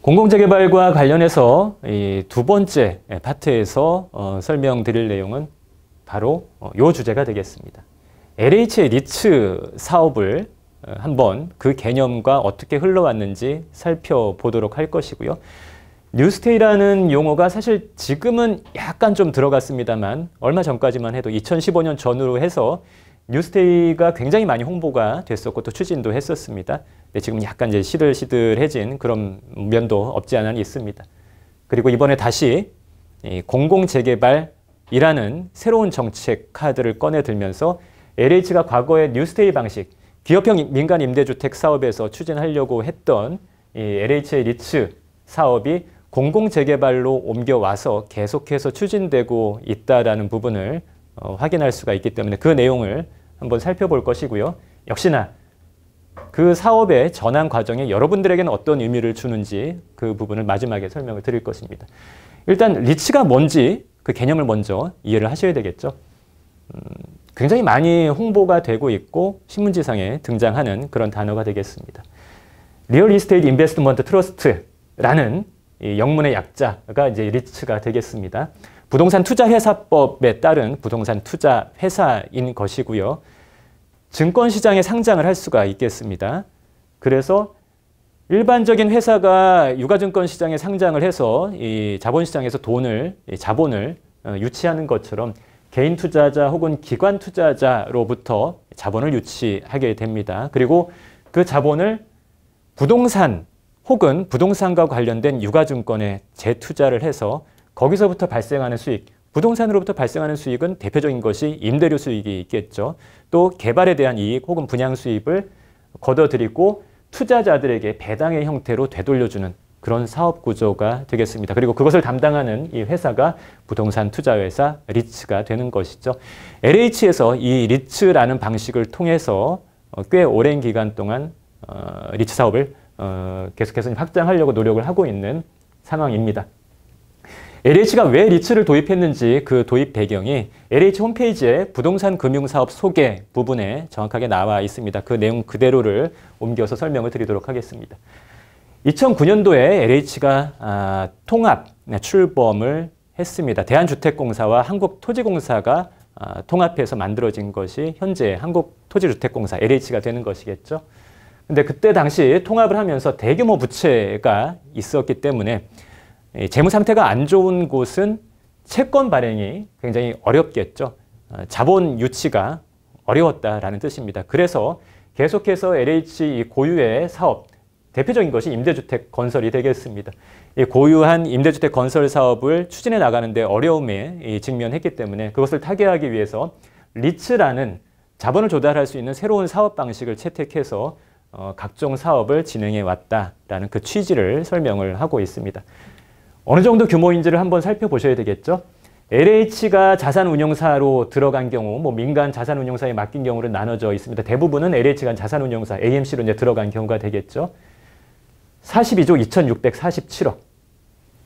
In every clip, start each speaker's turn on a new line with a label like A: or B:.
A: 공공재개발과 관련해서 이 두 번째 파트에서 어, 설명드릴 내용은 바로 이 어, 주제가 되겠습니다. LH의 리츠 사업을 어, 한번 그 개념과 어떻게 흘러왔는지 살펴보도록 할 것이고요. 뉴스테이라는 용어가 사실 지금은 약간 좀 들어갔습니다만 얼마 전까지만 해도 2015년 전후로 해서 뉴스테이가 굉장히 많이 홍보가 됐었고 또 추진도 했었습니다. 근데 지금 약간 이제 시들시들해진 그런 면도 없지 않아 있습니다. 그리고 이번에 다시 공공재개발이라는 새로운 정책 카드를 꺼내들면서 LH가 과거의 뉴스테이 방식, 기업형 민간 임대주택 사업에서 추진하려고 했던 LH의 리츠 사업이 공공재개발로 옮겨와서 계속해서 추진되고 있다라는 부분을 어, 확인할 수가 있기 때문에 그 내용을 한번 살펴볼 것이고요. 역시나 그 사업의 전환 과정에 여러분들에게는 어떤 의미를 주는지 그 부분을 마지막에 설명을 드릴 것입니다. 일단 리츠가 뭔지 그 개념을 먼저 이해를 하셔야 되겠죠. 음, 굉장히 많이 홍보가 되고 있고 신문지상에 등장하는 그런 단어가 되겠습니다. 리얼 리스테이트 인베스트먼트 트러스트라는 이 영문의 약자가 이제 리츠가 되겠습니다. 부동산 투자회사법에 따른 부동산 투자회사인 것이고요. 증권시장에 상장을 할 수가 있겠습니다. 그래서 일반적인 회사가 유가증권 시장에 상장을 해서 이 자본시장에서 돈을, 자본을 어, 유치하는 것처럼 개인 투자자 혹은 기관 투자자로부터 자본을 유치하게 됩니다. 그리고 그 자본을 부동산 혹은 부동산과 관련된 유가증권에 재투자를 해서 거기서부터 발생하는 수익, 부동산으로부터 발생하는 수익은 대표적인 것이 임대료 수익이 있겠죠. 또 개발에 대한 이익 혹은 분양 수입을 걷어들이고 투자자들에게 배당의 형태로 되돌려주는 그런 사업 구조가 되겠습니다. 그리고 그것을 담당하는 이 회사가 부동산 투자회사 리츠가 되는 것이죠. LH에서 이 리츠라는 방식을 통해서 어, 꽤 오랜 기간 동안 어, 리츠 사업을 어, 계속해서 확장하려고 노력을 하고 있는 상황입니다. LH가 왜 리츠를 도입했는지 그 도입 배경이 LH 홈페이지에 부동산 금융사업 소개 부분에 정확하게 나와 있습니다. 그 내용 그대로를 옮겨서 설명을 드리도록 하겠습니다. 2009년도에 LH가 아, 통합 네, 출범을 했습니다. 대한주택공사와 한국토지공사가 아, 통합해서 만들어진 것이 현재 한국토지주택공사 LH가 되는 것이겠죠. 근데 그때 당시 통합을 하면서 대규모 부채가 있었기 때문에 재무 상태가 안 좋은 곳은 채권 발행이 굉장히 어렵겠죠. 어, 자본 유치가 어려웠다라는 뜻입니다. 그래서 계속해서 LH 고유의 사업, 대표적인 것이 임대주택 건설이 되겠습니다. 이 고유한 임대주택 건설 사업을 추진해 나가는데 어려움에 직면했기 때문에 그것을 타개하기 위해서 리츠라는 자본을 조달할 수 있는 새로운 사업 방식을 채택해서 어, 각종 사업을 진행해 왔다라는 그 취지를 설명을 하고 있습니다. 어느 정도 규모인지를 한번 살펴보셔야 되겠죠. LH가 자산운용사로 들어간 경우, 뭐 민간 자산운용사에 맡긴 경우를 나눠져 있습니다. 대부분은 LH가 자산운용사, AMC로 이제 들어간 경우가 되겠죠. 42조 2,647억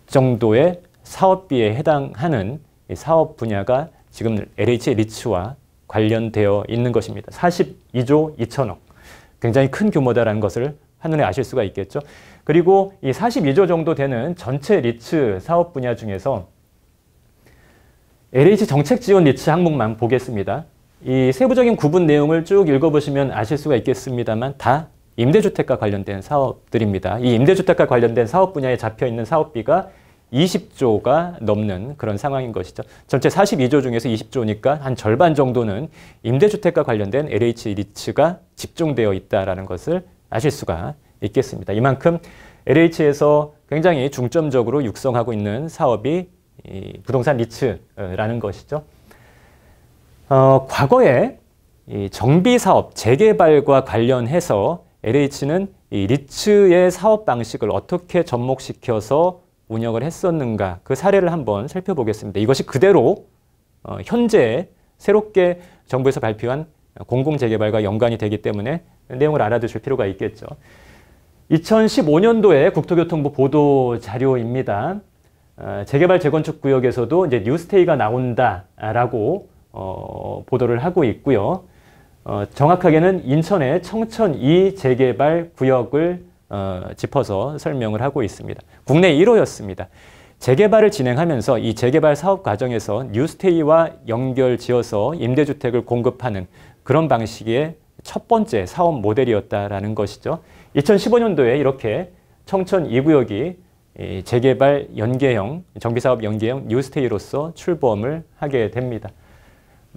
A: 정도의 사업비에 해당하는 사업 분야가 지금 l h 리츠와 관련되어 있는 것입니다. 42조 2천억. 굉장히 큰 규모다라는 것을 한눈에 아실 수가 있겠죠. 그리고 이 42조 정도 되는 전체 리츠 사업 분야 중에서 LH 정책 지원 리츠 항목만 보겠습니다. 이 세부적인 구분 내용을 쭉 읽어보시면 아실 수가 있겠습니다만 다 임대주택과 관련된 사업들입니다. 이 임대주택과 관련된 사업 분야에 잡혀 있는 사업비가 20조가 넘는 그런 상황인 것이죠. 전체 42조 중에서 20조니까 한 절반 정도는 임대주택과 관련된 LH 리츠가 집중되어 있다는 것을 아실 수가 있겠습니다. 이만큼 LH에서 굉장히 중점적으로 육성하고 있는 사업이 부동산 리츠라는 것이죠. 어, 과거에 정비 사업 재개발과 관련해서 LH는 리츠의 사업 방식을 어떻게 접목시켜서 운영을 했었는가 그 사례를 한번 살펴보겠습니다. 이것이 그대로 어, 현재 새롭게 정부에서 발표한 공공재개발과 연관이 되기 때문에 내용을 알아두실 필요가 있겠죠. 2015년도에 국토교통부 보도 자료입니다. 어, 재개발 재건축 구역에서도 이제 뉴스테이가 나온다라고 어, 보도를 하고 있고요. 어, 정확하게는 인천의 청천 이 재개발 구역을 어, 짚어서 설명을 하고 있습니다. 국내 1호였습니다. 재개발을 진행하면서 이 재개발 사업 과정에서 뉴스테이와 연결 지어서 임대주택을 공급하는 그런 방식의 첫 번째 사업 모델이었다라는 것이죠. 2015년도에 이렇게 청천 2구역이 재개발 연계형, 정비사업 연계형 뉴스테이로서 출범을 하게 됩니다.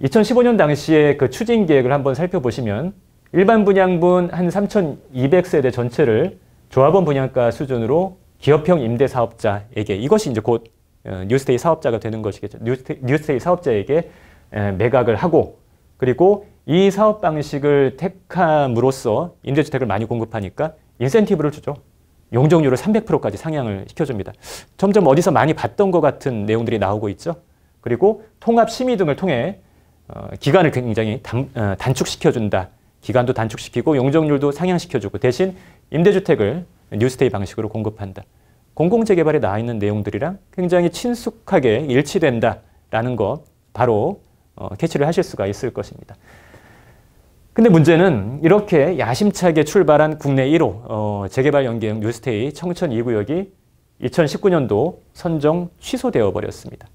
A: 2015년 당시에 그 추진 계획을 한번 살펴보시면 일반 분양분 한 3,200세대 전체를 조합원 분양가 수준으로 기업형 임대사업자에게 이것이 이제 곧 어, 뉴스테이 사업자가 되는 것이겠죠. 뉴스테이, 사업자에게 매각을 하고 그리고 이 사업 방식을 택함으로써 임대주택을 많이 공급하니까 인센티브를 주죠. 용적률을 300%까지 상향을 시켜줍니다. 점점 어디서 많이 봤던 것 같은 내용들이 나오고 있죠. 그리고 통합 심의 등을 통해 어, 기간을 굉장히 어, 단축시켜준다. 기간도 단축시키고 용적률도 상향시켜주고 대신 임대주택을 뉴스테이 방식으로 공급한다. 공공재개발에 나와 있는 내용들이랑 굉장히 친숙하게 일치된다라는 것 바로 어, 캐치를 하실 수가 있을 것입니다. 근데 문제는 이렇게 야심차게 출발한 국내 1호 어, 재개발 연계형 뉴스테이 청천 2구역이 2019년도 선정 취소되어 버렸습니다.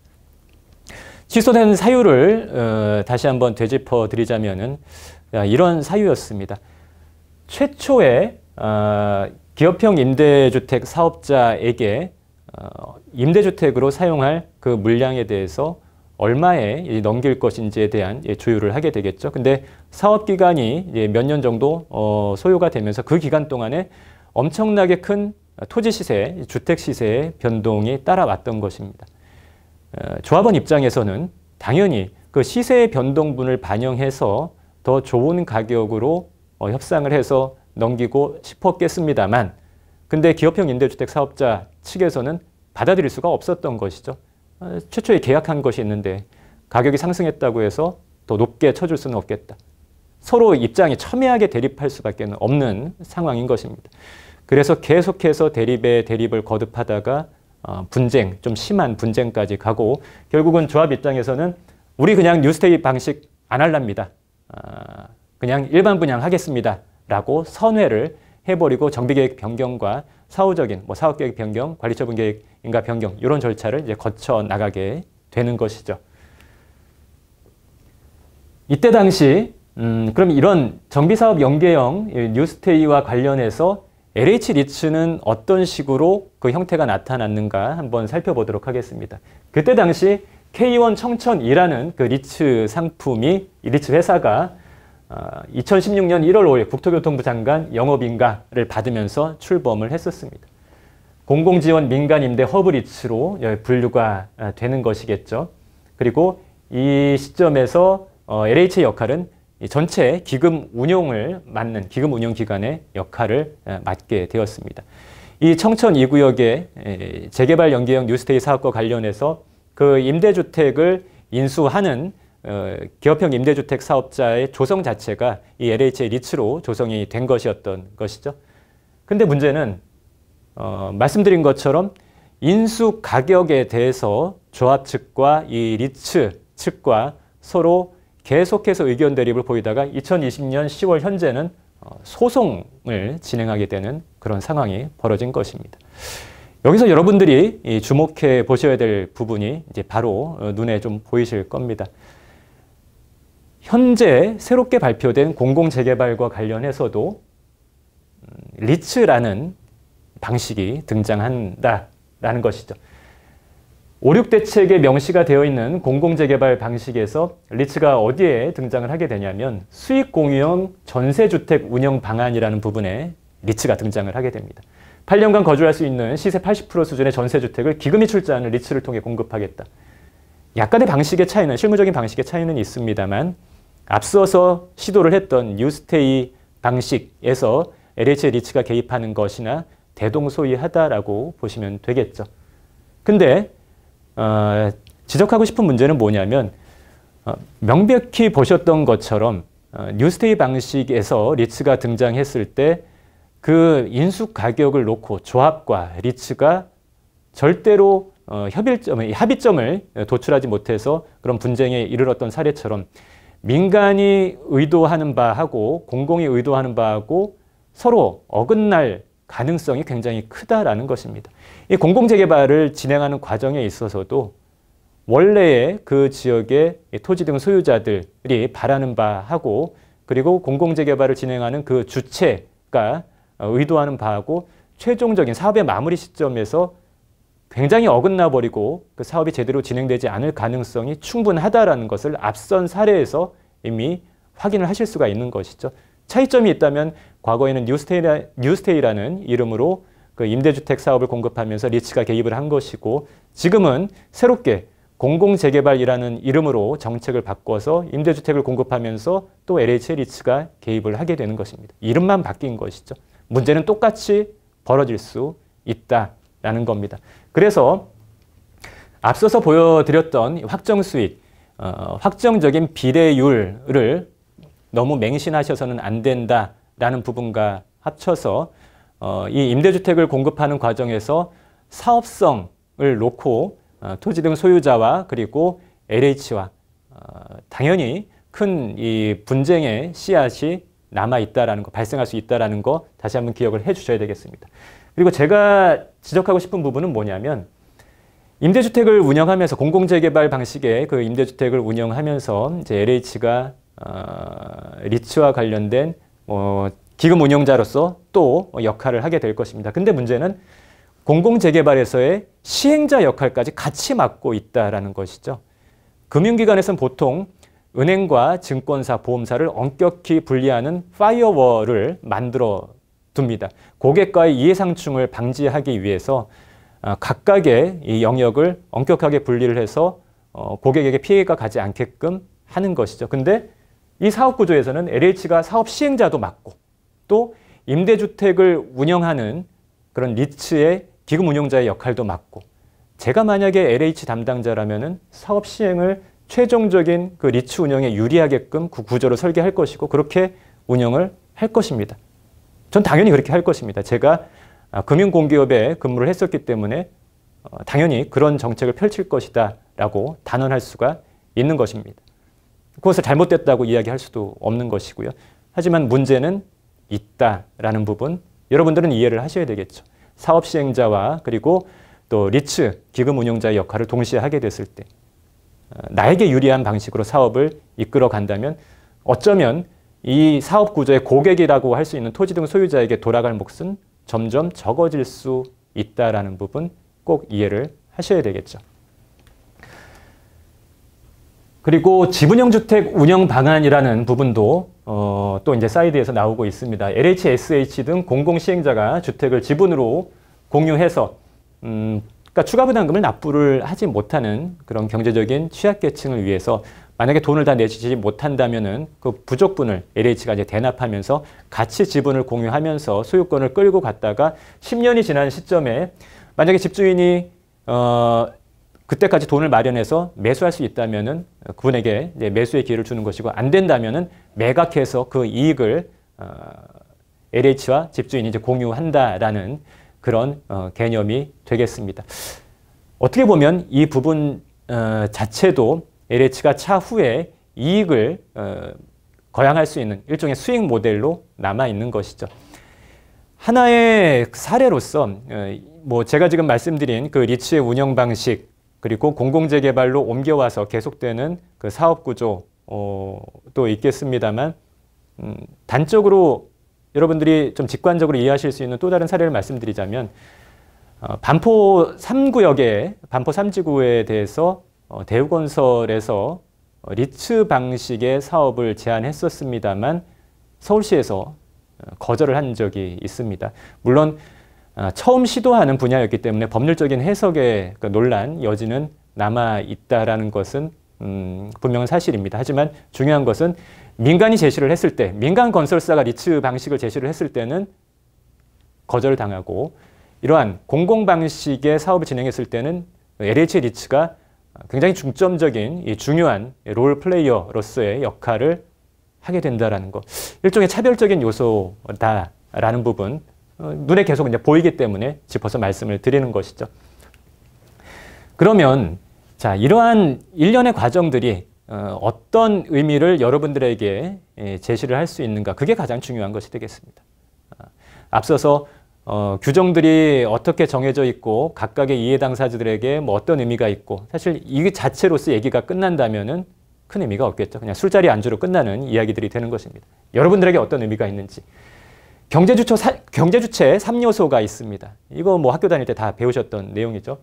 A: 취소된 사유를 어, 다시 한번 되짚어 드리자면 아, 이런 사유였습니다. 최초의 어, 기업형 임대주택 사업자에게 어, 임대주택으로 사용할 그 물량에 대해서 얼마에 넘길 것인지에 대한 예, 조율을 하게 되겠죠. 근데 사업기간이 몇 년 정도 어, 소요가 되면서 그 기간 동안에 엄청나게 큰 토지시세, 주택시세의 변동이 따라왔던 것입니다. 어, 조합원 입장에서는 당연히 그 시세의 변동분을 반영해서 더 좋은 가격으로 어, 협상을 해서 넘기고 싶었겠습니다만 근데 기업형 임대주택 사업자 측에서는 받아들일 수가 없었던 것이죠. 아, 최초에 계약한 것이 있는데 가격이 상승했다고 해서 더 높게 쳐줄 수는 없겠다. 서로 입장이 첨예하게 대립할 수밖에 없는 상황인 것입니다. 그래서 계속해서 대립에 대립을 거듭하다가 어, 분쟁, 좀 심한 분쟁까지 가고 결국은 조합 입장에서는 우리 그냥 뉴스테이 방식 안 할랍니다. 아, 그냥 일반 분양 하겠습니다. 라고 선회를 해버리고 정비계획 변경과 사후적인 뭐 사업계획 변경, 관리처분계획 인가 변경 이런 절차를 이제 거쳐 나가게 되는 것이죠. 이때 당시 음, 그럼 이런 정비사업 연계형 뉴스테이와 관련해서 LH 리츠는 어떤 식으로 그 형태가 나타났는가 한번 살펴보도록 하겠습니다. 그때 당시 K1 청천이라는 그 리츠 상품이 리츠 회사가 2016년 1월 5일 국토교통부 장관 영업인가를 받으면서 출범을 했었습니다. 공공지원 민간임대 허브리츠로 예, 분류가 아, 되는 것이겠죠. 그리고 이 시점에서 LH의 어, 역할은 전체 기금 운용을 맡는 기금 운용 기관의 역할을 아, 맡게 되었습니다. 이 청천 2구역의 재개발 연계형 뉴스테이 사업과 관련해서 그 임대주택을 인수하는 어, 기업형 임대주택 사업자의 조성 자체가 이 LH의 리츠로 조성이 된 것이었던 것이죠. 근데 문제는 어, 말씀드린 것처럼 인수 가격에 대해서 조합 측과 이 리츠 측과 서로 계속해서 의견 대립을 보이다가 2020년 10월 현재는 어, 소송을 진행하게 되는 그런 상황이 벌어진 것입니다. 여기서 여러분들이 주목해 보셔야 될 부분이 이제 바로 어, 눈에 좀 보이실 겁니다. 현재 새롭게 발표된 공공재개발과 관련해서도 음, 리츠라는 방식이 등장한다라는 것이죠. 5, 6대책에 명시가 되어 있는 공공재개발 방식에서 리츠가 어디에 등장을 하게 되냐면 수익공유형 전세주택 운영 방안이라는 부분에 리츠가 등장을 하게 됩니다. 8년간 거주할 수 있는 시세 80% 수준의 전세주택을 기금이 출자하는 리츠를 통해 공급하겠다. 약간의 방식의 차이는 실무적인 방식의 차이는 있습니다만 앞서서 시도를 했던 뉴스테이 방식에서 LH 리츠가 개입하는 것이나 대동소이하다라고 보시면 되겠죠. 근데 어, 지적하고 싶은 문제는 뭐냐면 어, 명백히 보셨던 것처럼 어, 뉴스테이 방식에서 리츠가 등장했을 때 그 인수 가격을 놓고 조합과 리츠가 절대로 어, 협의점 합의점을 도출하지 못해서 그런 분쟁에 이르렀던 사례처럼 민간이 의도하는 바하고 공공이 의도하는 바하고 서로 어긋날 가능성이 굉장히 크다라는 것입니다. 이 공공재개발을 진행하는 과정에 있어서도 원래의 그 지역의 토지 등 소유자들이 바라는 바하고 그리고 공공재개발을 진행하는 그 주체가 의도하는 바하고 최종적인 사업의 마무리 시점에서 굉장히 어긋나 버리고 그 사업이 제대로 진행되지 않을 가능성이 충분하다라는 것을 앞선 사례에서 이미 확인을 하실 수가 있는 것이죠. 차이점이 있다면 과거에는 뉴스테이라, 뉴스테이라는 이름으로 그 임대주택 사업을 공급하면서 리츠가 개입을 한 것이고 지금은 새롭게 공공재개발이라는 이름으로 정책을 바꿔서 임대주택을 공급하면서 또 LH 리츠가 개입을 하게 되는 것입니다. 이름만 바뀐 것이죠. 문제는 똑같이 벌어질 수 있다. 라는 겁니다. 그래서 앞서서 보여드렸던 확정 수익, 어, 확정적인 비례율을 너무 맹신하셔서는 안 된다라는 부분과 합쳐서 어, 이 임대주택을 공급하는 과정에서 사업성을 놓고 어, 토지 등 소유자와 그리고 LH와 어, 당연히 큰 이 분쟁의 씨앗이 남아 있다라는 거, 발생할 수 있다라는 거 다시 한번 기억을 해 주셔야 되겠습니다. 그리고 제가 지적하고 싶은 부분은 뭐냐면 임대주택을 운영하면서 공공재개발 방식의 그 임대주택을 운영하면서 이제 LH가 어, 리츠와 관련된 어, 기금 운영자로서 또 역할을 하게 될 것입니다. 근데 문제는 공공재개발에서의 시행자 역할까지 같이 맡고 있다라는 것이죠. 금융기관에서는 보통 은행과 증권사, 보험사를 엄격히 분리하는 파이어월을 만들어 둡니다. 고객과의 이해상충을 방지하기 위해서 아, 각각의 이 영역을 엄격하게 분리를 해서 어, 고객에게 피해가 가지 않게끔 하는 것이죠. 근데 이 사업 구조에서는 LH가 사업 시행자도 맡고 또 임대주택을 운영하는 그런 리츠의 기금 운용자의 역할도 맡고 제가 만약에 LH 담당자라면 사업 시행을 최종적인 그 리츠 운영에 유리하게끔 그 구조를 설계할 것이고 그렇게 운영을 할 것입니다. 전 당연히 그렇게 할 것입니다. 제가 아, 금융공기업에 근무를 했었기 때문에 어, 당연히 그런 정책을 펼칠 것이다 라고 단언할 수가 있는 것입니다. 그것을 잘못됐다고 이야기할 수도 없는 것이고요. 하지만 문제는 있다라는 부분 여러분들은 이해를 하셔야 되겠죠. 사업 시행자와 그리고 또 리츠 기금 운용자의 역할을 동시에 하게 됐을 때 어, 나에게 유리한 방식으로 사업을 이끌어 간다면 어쩌면 이 사업 구조의 고객이라고 할 수 있는 토지 등 소유자에게 돌아갈 몫은 점점 적어질 수 있다라는 부분 꼭 이해를 하셔야 되겠죠. 그리고 지분형 주택 운영 방안이라는 부분도 어, 또 이제 사이드에서 나오고 있습니다. LHSH 등 공공시행자가 주택을 지분으로 공유해서 음, 그러니까 추가 부담금을 납부를 하지 못하는 그런 경제적인 취약계층을 위해서 만약에 돈을 다 내지 못한다면은 그 부족분을 LH가 이제 대납하면서 같이 지분을 공유하면서 소유권을 끌고 갔다가 10년이 지난 시점에 만약에 집주인이 어 그때까지 돈을 마련해서 매수할 수 있다면은 그분에게 이제 매수의 기회를 주는 것이고 안 된다면은 매각해서 그 이익을 어 LH와 집주인이 이제 공유한다라는 그런 어 개념이 되겠습니다. 어떻게 보면 이 부분 어 자체도 LH가 차후에 이익을 어, 거양할 수 있는 일종의 수익 모델로 남아 있는 것이죠. 하나의 사례로서 어, 뭐 제가 지금 말씀드린 그 리츠의 운영 방식 그리고 공공재개발로 옮겨와서 계속되는 그 사업 구조도 어, 있겠습니다만 음, 단적으로 여러분들이 좀 직관적으로 이해하실 수 있는 또 다른 사례를 말씀드리자면 반포 3구역에 반포 3지구에 대해서 어, 대우건설에서 리츠 방식의 사업을 제안했었습니다만 서울시에서 어, 거절을 한 적이 있습니다. 물론 아, 처음 시도하는 분야였기 때문에 법률적인 해석의 그 논란 여지는 남아 있다라는 것은 음, 분명한 사실입니다. 하지만 중요한 것은 민간이 제시를 했을 때, 민간 건설사가 리츠 방식을 제시를 했을 때는 거절당하고 이러한 공공 방식의 사업을 진행했을 때는 LH 리츠가 굉장히 중점적인 중요한 롤 플레이어로서의 역할을 하게 된다라는 것. 일종의 차별적인 요소다라는 부분 어, 눈에 계속 이제 보이기 때문에 짚어서 말씀을 드리는 것이죠. 그러면 자 이러한 일련의 과정들이 어, 어떤 의미를 여러분들에게 예, 제시를 할 수 있는가 그게 가장 중요한 것이 되겠습니다. 아, 앞서서 어, 규정들이 어떻게 정해져 있고 각각의 이해 당사자들에게 뭐 어떤 의미가 있고 사실 이 자체로서 얘기가 끝난다면은 큰 의미가 없겠죠. 그냥 술자리 안주로 끝나는 이야기들이 되는 것입니다. 여러분들에게 어떤 의미가 있는지. 경제주체, 사, 경제주체 3요소가 있습니다. 이거 뭐 학교 다닐 때 다 배우셨던 내용이죠.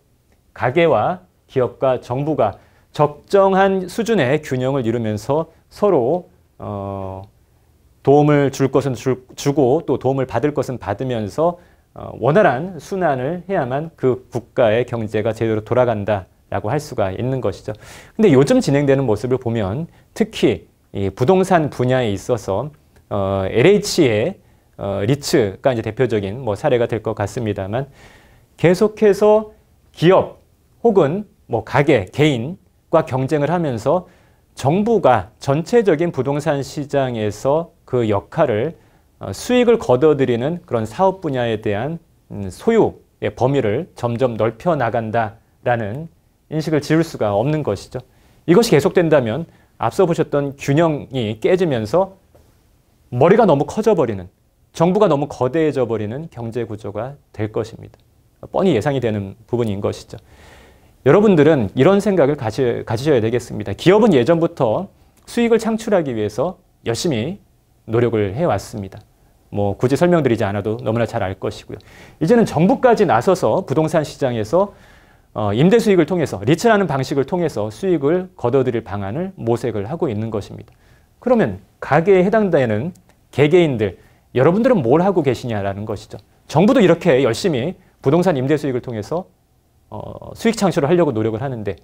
A: 가계와 기업과 정부가 적정한 수준의 균형을 이루면서 서로 어, 도움을 줄 것은 줄, 주고 또 도움을 받을 것은 받으면서 어, 원활한 순환을 해야만 그 국가의 경제가 제대로 돌아간다라고 할 수가 있는 것이죠. 근데 요즘 진행되는 모습을 보면 특히 이 부동산 분야에 있어서 어, LH의 어, 리츠가 이제 대표적인 뭐 사례가 될 것 같습니다만 계속해서 기업 혹은 뭐 가게, 개인과 경쟁을 하면서 정부가 전체적인 부동산 시장에서 그 역할을 어, 수익을 거둬들이는 그런 사업 분야에 대한 음, 소유의 범위를 점점 넓혀 나간다라는 인식을 지울 수가 없는 것이죠. 이것이 계속된다면 앞서 보셨던 균형이 깨지면서 머리가 너무 커져버리는 정부가 너무 거대해져 버리는 경제 구조가 될 것입니다. 뻔히 예상이 되는 부분인 것이죠. 여러분들은 이런 생각을 가지, 가지셔야 되겠습니다. 기업은 예전부터 수익을 창출하기 위해서 열심히 노력을 해왔습니다. 뭐 굳이 설명드리지 않아도 너무나 잘 알 것이고요. 이제는 정부까지 나서서 부동산 시장에서 어, 임대 수익을 통해서 리츠라는 방식을 통해서 수익을 거둬들일 방안을 모색을 하고 있는 것입니다. 그러면 가게에 해당되는 개개인들, 여러분들은 뭘 하고 계시냐라는 것이죠. 정부도 이렇게 열심히 부동산 임대 수익을 통해서 어, 수익 창출을 하려고 노력을 하는데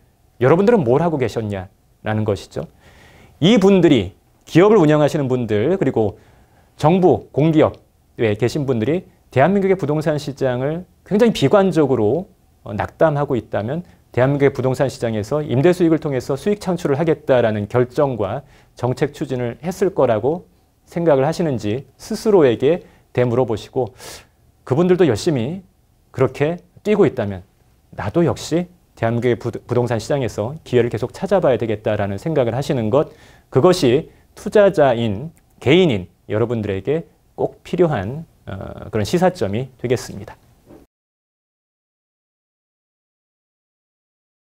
A: 여러분들은 뭘 하고 계셨냐라는 것이죠. 이분들이 기업을 운영하시는 분들 그리고 정부, 공기업에 계신 분들이 대한민국의 부동산 시장을 굉장히 비관적으로 어, 낙담하고 있다면 대한민국의 부동산 시장에서 임대 수익을 통해서 수익 창출을 하겠다라는 결정과 정책 추진을 했을 거라고 생각을 하시는지 스스로에게 되물어 보시고 그분들도 열심히 그렇게 뛰고 있다면 나도 역시 대한민국의 부동산 시장에서 기회를 계속 찾아봐야 되겠다라는 생각을 하시는 것 그것이 투자자인 개인인 여러분들에게 꼭 필요한 어, 그런 시사점이 되겠습니다.